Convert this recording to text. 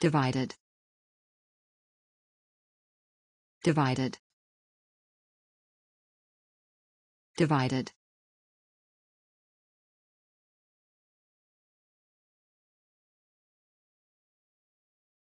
Divided. Divided. Divided.